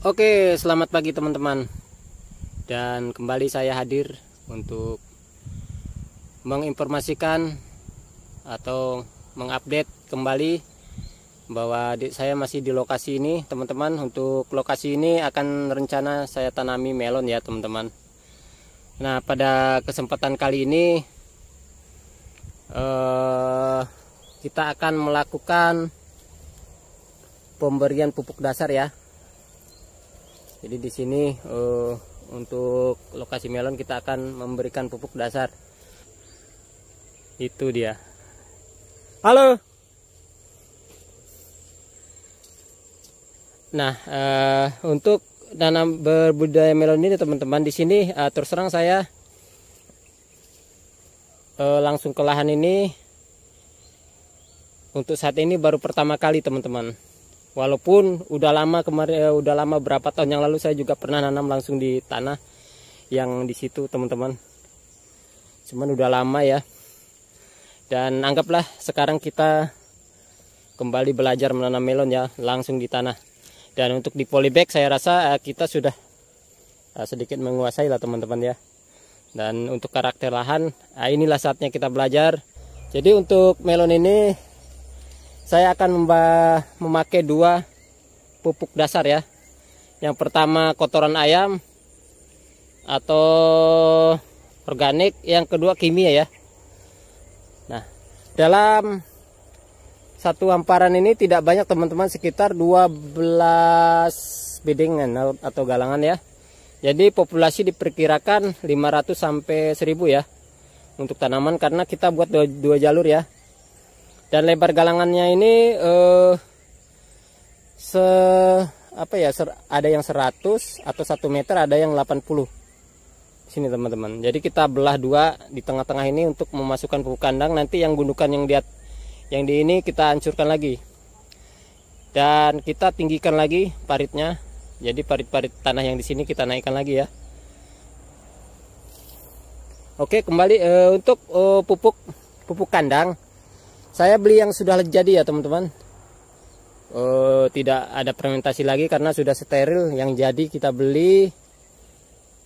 Oke, selamat pagi teman-teman. Dan kembali saya hadir untuk menginformasikan atau mengupdate kembali bahwa saya masih di lokasi ini, teman-teman. Untuk lokasi ini akan rencana saya tanami melon ya, teman-teman. Nah, pada kesempatan kali ini eh kita akan melakukan pemberian pupuk dasar ya jadi di sini uh, untuk lokasi melon kita akan memberikan pupuk dasar itu dia halo nah uh, untuk tanam berbudaya melon ini teman-teman di sini uh, terus terang saya uh, langsung ke lahan ini untuk saat ini baru pertama kali teman-teman walaupun udah lama kemarin eh, udah lama berapa tahun yang lalu saya juga pernah nanam langsung di tanah yang di situ teman-teman cuman udah lama ya dan anggaplah sekarang kita kembali belajar menanam melon ya langsung di tanah dan untuk di polybag saya rasa eh, kita sudah eh, sedikit menguasai lah teman-teman ya dan untuk karakter lahan eh, inilah saatnya kita belajar jadi untuk melon ini saya akan memakai dua pupuk dasar ya yang pertama kotoran ayam atau organik yang kedua kimia ya nah dalam satu amparan ini tidak banyak teman-teman sekitar 12 biddingan atau galangan ya jadi populasi diperkirakan 500 sampai 1000 ya untuk tanaman karena kita buat dua, dua jalur ya dan lebar galangannya ini uh, se apa ya ser, ada yang 100 atau 1 meter ada yang 80 sini teman-teman jadi kita belah dua di tengah-tengah ini untuk memasukkan pupuk kandang nanti yang gundukan yang diat yang di ini kita hancurkan lagi dan kita tinggikan lagi paritnya jadi parit-parit tanah yang di sini kita naikkan lagi ya Oke kembali e, untuk e, pupuk pupuk kandang saya beli yang sudah jadi ya teman-teman uh, tidak ada fermentasi lagi karena sudah steril yang jadi kita beli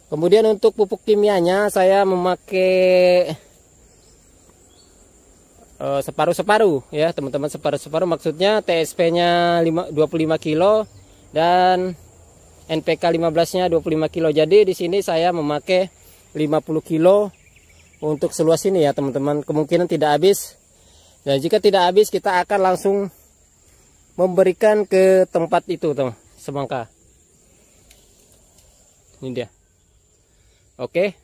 kemudian untuk pupuk kimianya saya memakai eh, separuh-separuh ya teman-teman separuh-separuh maksudnya TSP-nya 25 kilo dan NPK 15-nya 25 kilo. Jadi di sini saya memakai 50 kilo untuk seluas ini ya teman-teman. Kemungkinan tidak habis Nah, jika tidak habis kita akan langsung memberikan ke tempat itu, teman, semangka. Ini dia. Oke.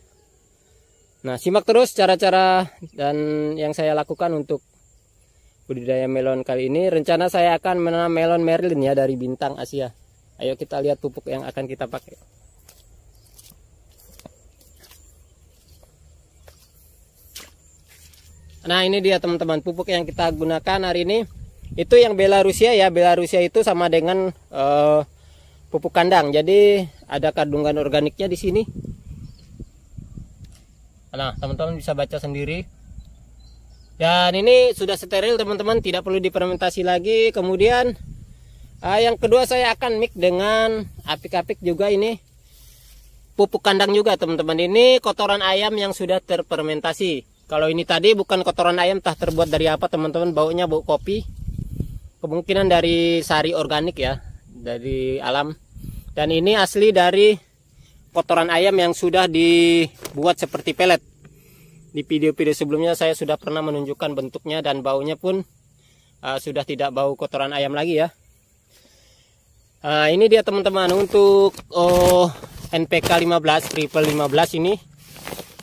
Nah, simak terus cara-cara dan yang saya lakukan untuk budidaya melon kali ini. Rencana saya akan menanam melon Merlin ya dari bintang Asia. Ayo kita lihat pupuk yang akan kita pakai. Nah ini dia teman-teman pupuk yang kita gunakan hari ini itu yang Belarusia ya Belarusia itu sama dengan uh, pupuk kandang jadi ada kandungan organiknya di sini. Nah teman-teman bisa baca sendiri. Dan ini sudah steril teman-teman tidak perlu dipermentasi lagi. Kemudian uh, yang kedua saya akan mix dengan apik-apik juga ini pupuk kandang juga teman-teman ini kotoran ayam yang sudah terpermentasi kalau ini tadi bukan kotoran ayam tah terbuat dari apa teman-teman baunya bau kopi. Kemungkinan dari sari organik ya, dari alam. Dan ini asli dari kotoran ayam yang sudah dibuat seperti pelet. Di video-video sebelumnya saya sudah pernah menunjukkan bentuknya dan baunya pun uh, sudah tidak bau kotoran ayam lagi ya. Nah, ini dia teman-teman untuk oh, NPK 15 triple 15 ini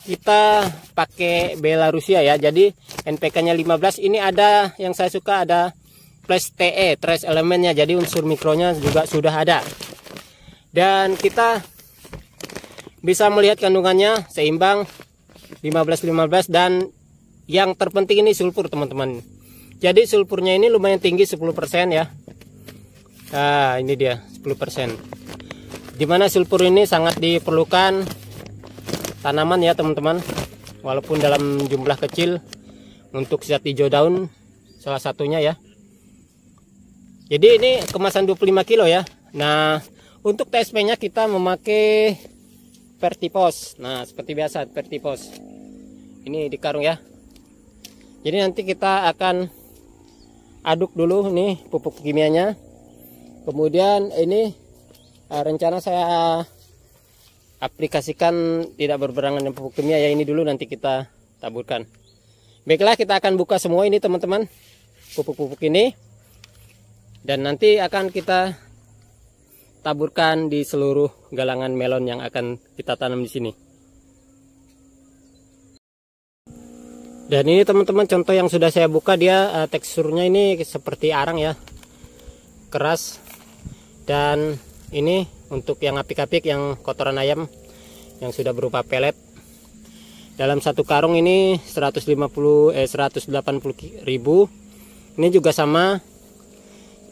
kita pakai Belarusia ya jadi NPK nya 15 ini ada yang saya suka ada plus TE trace elemennya jadi unsur mikronya juga sudah ada dan kita bisa melihat kandungannya seimbang 15-15 dan yang terpenting ini sulfur teman-teman jadi sulfurnya ini lumayan tinggi 10% ya nah ini dia 10% dimana sulfur ini sangat diperlukan tanaman ya teman-teman walaupun dalam jumlah kecil untuk zat hijau daun salah satunya ya jadi ini kemasan 25 kilo ya nah untuk TSP nya kita memakai vertipos nah seperti biasa vertipos ini di karung ya jadi nanti kita akan aduk dulu nih pupuk kimianya kemudian ini eh, rencana saya aplikasikan tidak berberangan dengan pupuk kimia ya ini dulu nanti kita taburkan baiklah kita akan buka semua ini teman-teman pupuk-pupuk ini dan nanti akan kita taburkan di seluruh galangan melon yang akan kita tanam di sini dan ini teman-teman contoh yang sudah saya buka dia eh, teksturnya ini seperti arang ya keras dan ini untuk yang apik-apik yang kotoran ayam yang sudah berupa pelet dalam satu karung ini 150 eh 180 ribu ini juga sama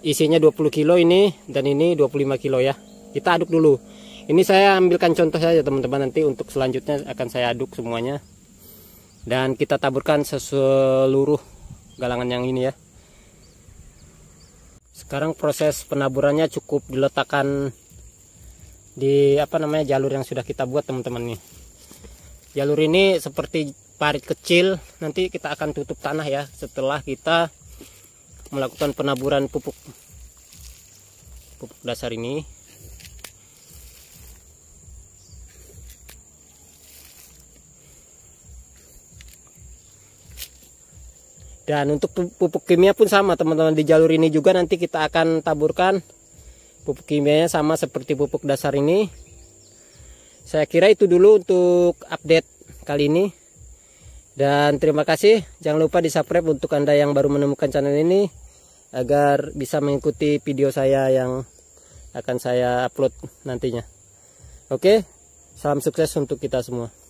isinya 20 kilo ini dan ini 25 kilo ya kita aduk dulu ini saya ambilkan contoh saja teman-teman nanti untuk selanjutnya akan saya aduk semuanya dan kita taburkan seluruh galangan yang ini ya sekarang proses penaburannya cukup diletakkan di apa namanya jalur yang sudah kita buat teman-teman nih jalur ini seperti parit kecil nanti kita akan tutup tanah ya setelah kita melakukan penaburan pupuk pupuk dasar ini dan untuk pupuk kimia pun sama teman-teman di jalur ini juga nanti kita akan taburkan pupuk kimianya sama seperti pupuk dasar ini saya kira itu dulu untuk update kali ini dan terima kasih jangan lupa di subscribe untuk anda yang baru menemukan channel ini agar bisa mengikuti video saya yang akan saya upload nantinya oke salam sukses untuk kita semua